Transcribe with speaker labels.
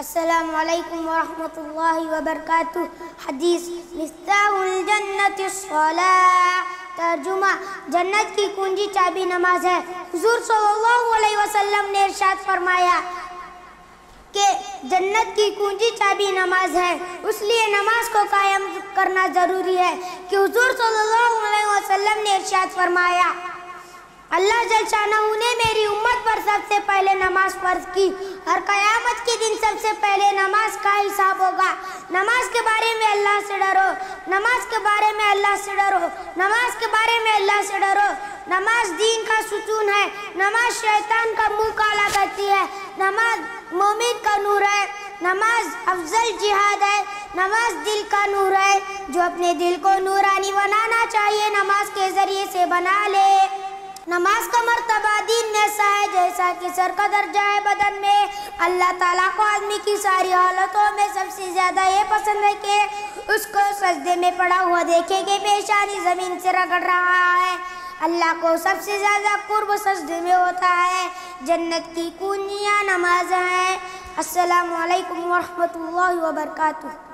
Speaker 1: असलकम वरहमल वबरक हदीस जन्नत तर्जुमा जन्नत की कुंजी चाबी नमाज है हजूर सल्लल्लाहु अलैहि वसल्लम ने इरशाद फरमाया कि जन्नत की कुंजी चाबी नमाज है इसलिए नमाज को कायम करना ज़रूरी है कि हजूर सल्लल्लाहु अलैहि वसल्लम ने इरशाद फरमाया अल्लाह जलशाना ने मेरी उम्मत पर सबसे पहले नमाज फर्ज की हर सबसे पहले नमाज का हिसाब होगा नमाज के बारे में अल्लाह से डरो नमाज के बारे में अल्लाह से डरो नमाज के बारे में अल्लाह से डरो नमाज दीन का सुतून है नमाज शैतान का मुंह काला करती है नमाज मोमिन का नूर है नमाज अफजल जिहाद है नमाज दिल का नूर है जो अपने दिल को नूरानी बनाना चाहिए नमाज के जरिए से बना ले नमाज का मरतबा दीन जैसा है जैसा कि सर का दर्जा है बदन में अल्लाह ताला को आदमी की सारी हालतों में सबसे ज़्यादा ये पसंद है कि उसको सजदे में पड़ा हुआ देखे कि पेशानी ज़मीन से रगड़ रहा है अल्लाह को सबसे ज़्यादा कुर्ब सजदे में होता है जन्नत की कुंजियाँ नमाज हैं असलकम वरहमल वर्का